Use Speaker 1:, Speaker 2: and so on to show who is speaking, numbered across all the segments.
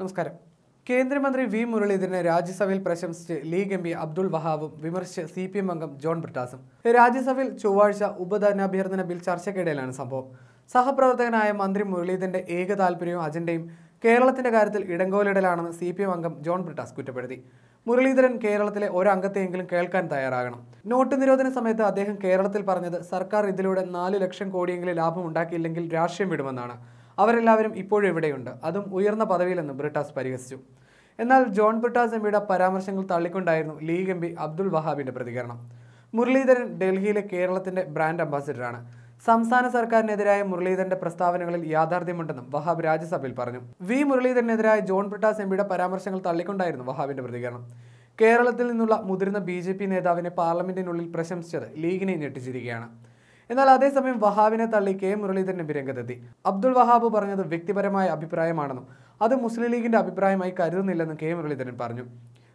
Speaker 1: നമസ്കാരം കേന്ദ്രമന്ത്രി വി മുരളീധരനെ രാജ്യസഭയിൽ പ്രശംസിച്ച് ലീഗ് എം പി അബ്ദുൾ വഹാബും വിമർശിച്ച് സി പി എം അംഗം ജോൺ ബ്രിട്ടാസും രാജ്യസഭയിൽ ചൊവ്വാഴ്ച ഉപധനാഭ്യർത്ഥന ബിൽ ചർച്ചയ്ക്കിടയിലാണ് സംഭവം സഹപ്രവർത്തകനായ മന്ത്രി മുരളീധരന്റെ ഏക താല്പര്യവും അജണ്ടയും കേരളത്തിന്റെ കാര്യത്തിൽ ഇടങ്കോലിടലാണെന്ന് സി പി എം അംഗം ജോൺ ബ്രിട്ടാസ് കുറ്റപ്പെടുത്തി മുരളീധരൻ കേരളത്തിലെ ഒരംഗത്തെയെങ്കിലും കേൾക്കാൻ തയ്യാറാകണം നോട്ട് നിരോധന സമയത്ത് അദ്ദേഹം കേരളത്തിൽ പറഞ്ഞത് സർക്കാർ ഇതിലൂടെ നാല് ലക്ഷം കോടിയെങ്കിലും ലാഭം ഉണ്ടാക്കിയില്ലെങ്കിൽ രാഷ്ട്രീയം വിടുമെന്നാണ് അവരെല്ലാവരും ഇപ്പോഴും ഇവിടെയുണ്ട് അതും ഉയർന്ന പദവിയിലെന്ന് ബ്രിട്ടാസ് പരിഹസിച്ചു എന്നാൽ ജോൺ ബ്രിട്ടാസ് എംപിയുടെ പരാമർശങ്ങൾ തള്ളിക്കൊണ്ടായിരുന്നു ലീഗ് എംപി അബ്ദുൾ അബ്ദുൽ പ്രതികരണം മുരളീധരൻ ഡൽഹിയിലെ കേരളത്തിന്റെ ബ്രാൻഡ് അംബാസിഡറാണ് സംസ്ഥാന സർക്കാരിനെതിരായ മുരളീധരന്റെ പ്രസ്താവനകളിൽ യാഥാർത്ഥ്യമുണ്ടെന്നും വഹാബ് രാജ്യസഭയിൽ പറഞ്ഞു വി മുരളീധരനെതിരായ ജോൺ ബ്രിട്ടാസ് എംപിയുടെ പരാമർശങ്ങൾ തള്ളിക്കൊണ്ടായിരുന്നു വഹാബിന്റെ പ്രതികരണം കേരളത്തിൽ നിന്നുള്ള മുതിർന്ന ബി നേതാവിനെ പാർലമെന്റിനുള്ളിൽ പ്രശംസിച്ചത് ലീഗിനെ ഞെട്ടിച്ചിരിക്കുകയാണ് എന്നാൽ അതേസമയം വഹാബിനെ തള്ളി കെ മുരളീധരൻ രംഗത്തെത്തി അബ്ദുൾ വഹാബ് പറഞ്ഞത് വ്യക്തിപരമായ അഭിപ്രായമാണെന്നും അത് മുസ്ലിം ലീഗിന്റെ അഭിപ്രായമായി കരുതുന്നില്ലെന്നും കെ മുരളീധരൻ പറഞ്ഞു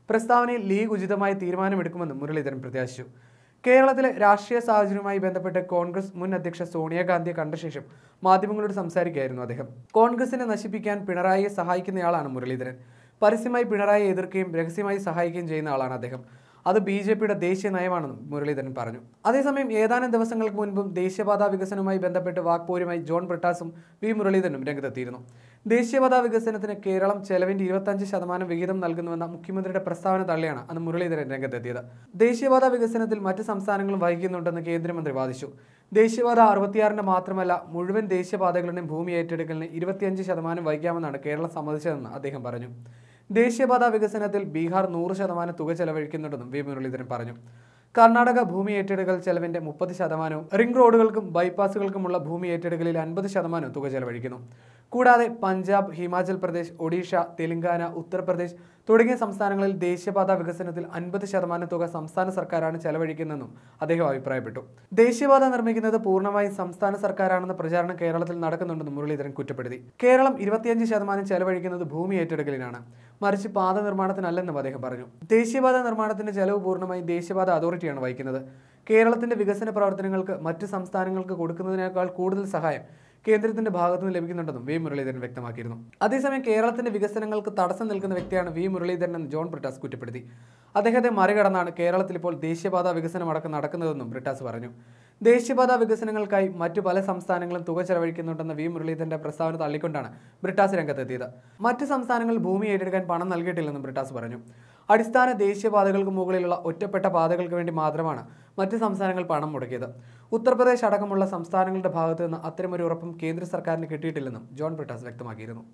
Speaker 1: പ്രസ്താവനയിൽ ലീഗ് ഉചിതമായ തീരുമാനമെടുക്കുമെന്നും മുരളീധരൻ പ്രത്യാശിച്ചു കേരളത്തിലെ രാഷ്ട്രീയ സാഹചര്യവുമായി ബന്ധപ്പെട്ട് കോൺഗ്രസ് മുൻ അധ്യക്ഷ സോണിയാഗാന്ധിയെ കണ്ട ശേഷം മാധ്യമങ്ങളോട് സംസാരിക്കുകയായിരുന്നു അദ്ദേഹം കോൺഗ്രസിനെ നശിപ്പിക്കാൻ പിണറായിയെ സഹായിക്കുന്നയാളാണ് മുരളീധരൻ പരസ്യമായി പിണറായിയെ എതിർക്കുകയും രഹസ്യമായി സഹായിക്കുകയും ചെയ്യുന്ന ആളാണ് അദ്ദേഹം അത് ബി ജെ പിയുടെ ദേശീയ നയമാണെന്നും മുരളീധരൻ പറഞ്ഞു അതേസമയം ഏതാനും ദിവസങ്ങൾക്ക് മുൻപും ദേശീയപാതാ വികസനവുമായി ബന്ധപ്പെട്ട് വാക്പോരുമായി ജോൺ ബ്രിട്ടാസും വി മുരളീധരനും രംഗത്തെത്തിയിരുന്നു ദേശീയപാതാ വികസനത്തിന് കേരളം ചെലവിന്റെ ഇരുപത്തഞ്ച് ശതമാനം വിഹിതം നൽകുന്നുവെന്ന മുഖ്യമന്ത്രിയുടെ പ്രസ്താവന തള്ളിയാണ് അന്ന് മുരളീധരൻ രംഗത്തെത്തിയത് ദേശീയപാതാ വികസനത്തിൽ മറ്റ് സംസ്ഥാനങ്ങളും വഹിക്കുന്നുണ്ടെന്ന് കേന്ദ്രമന്ത്രി വാദിച്ചു ദേശീയപാത അറുപത്തിയാറിന് മാത്രമല്ല മുഴുവൻ ദേശീയപാതകളുടെയും ഭൂമി ഏറ്റെടുക്കലിന് ഇരുപത്തിയഞ്ച് ശതമാനം വഹിക്കാമെന്നാണ് കേരളം സമ്മതിച്ചതെന്ന് അദ്ദേഹം പറഞ്ഞു ദേശീയപാത വികസനത്തിൽ ബീഹാർ നൂറ് ശതമാനം തുക ചെലവഴിക്കുന്നുണ്ടെന്നും വി മുരളീധരൻ പറഞ്ഞു കർണാടക ഭൂമി ഏറ്റെടുക്കൽ ചെലവിന്റെ മുപ്പത് ശതമാനവും റിംഗ് റോഡുകൾക്കും ബൈപ്പാസുകൾക്കുമുള്ള ഭൂമി ഏറ്റെടുക്കലിൽ അൻപത് ശതമാനവും തുക ചെലവഴിക്കുന്നു കൂടാതെ പഞ്ചാബ് ഹിമാചൽ പ്രദേശ് ഒഡീഷ തെലങ്കാന ഉത്തർപ്രദേശ് തുടങ്ങിയ സംസ്ഥാനങ്ങളിൽ ദേശീയപാത വികസനത്തിൽ അൻപത് ശതമാനം തുക സംസ്ഥാന സർക്കാരാണ് ചെലവഴിക്കുന്നതെന്നും അദ്ദേഹം അഭിപ്രായപ്പെട്ടു ദേശീയപാത നിർമ്മിക്കുന്നത് പൂർണ്ണമായും സംസ്ഥാന സർക്കാരാണെന്ന പ്രചാരണം കേരളത്തിൽ നടക്കുന്നുണ്ടെന്നും മുരളീധരൻ കുറ്റപ്പെടുത്തി കേരളം ഇരുപത്തിയഞ്ച് ശതമാനം ചെലവഴിക്കുന്നത് ഭൂമി ഏറ്റെടുക്കലിനാണ് മറിച്ച് പാത നിർമ്മാണത്തിനല്ലെന്നും അദ്ദേഹം പറഞ്ഞു ദേശീയപാത നിർമ്മാണത്തിന്റെ ചെലവ് പൂർണ്ണമായി ദേശീയപാത അതോറിറ്റിയാണ് വഹിക്കുന്നത് കേരളത്തിന്റെ വികസന പ്രവർത്തനങ്ങൾക്ക് മറ്റ് സംസ്ഥാനങ്ങൾക്ക് കൊടുക്കുന്നതിനേക്കാൾ കൂടുതൽ സഹായം കേന്ദ്രത്തിന്റെ ഭാഗത്തുനിന്ന് ലഭിക്കുന്നുണ്ടെന്നും വി മുരളീധരൻ വ്യക്തമാക്കിയിരുന്നു അതേസമയം കേരളത്തിന്റെ വികസനങ്ങൾക്ക് തടസ്സം നിൽക്കുന്ന വ്യക്തിയാണ് വി മുരളീധരൻ എന്ന് ജോൺ ബ്രിട്ടാസ് കുറ്റപ്പെടുത്തി അദ്ദേഹത്തെ മറികടന്നാണ് കേരളത്തിൽ ഇപ്പോൾ ദേശീയപാത വികസനം അടക്കം നടക്കുന്നതെന്നും ബ്രിട്ടാസ് പറഞ്ഞു ദേശീയപാത വികസനങ്ങൾക്കായി മറ്റു പല സംസ്ഥാനങ്ങളും തുക ചെലവഴിക്കുന്നുണ്ടെന്ന വി മുരളീധരന്റെ പ്രസ്താവന തള്ളിക്കൊണ്ടാണ് ബ്രിട്ടാസ് രംഗത്തെത്തിയത് മറ്റ് സംസ്ഥാനങ്ങൾ ഭൂമി ഏറ്റെടുക്കാൻ പണം നൽകിയിട്ടില്ലെന്നും ബ്രിട്ടാസ് പറഞ്ഞു അടിസ്ഥാന ദേശീയപാതകൾക്ക് മുകളിലുള്ള ഒറ്റപ്പെട്ട പാതകൾക്ക് വേണ്ടി മാത്രമാണ് മറ്റ് സംസ്ഥാനങ്ങൾ പണം മുടക്കിയത് ഉത്തർപ്രദേശ് അടക്കമുള്ള സംസ്ഥാനങ്ങളുടെ ഭാഗത്തു നിന്ന് അത്തരമൊരു ഉറപ്പും കേന്ദ്ര സർക്കാരിന് കിട്ടിയിട്ടില്ലെന്നും ജോൺ ബ്രിട്ടാസ് വ്യക്തമാക്കിയിരുന്നു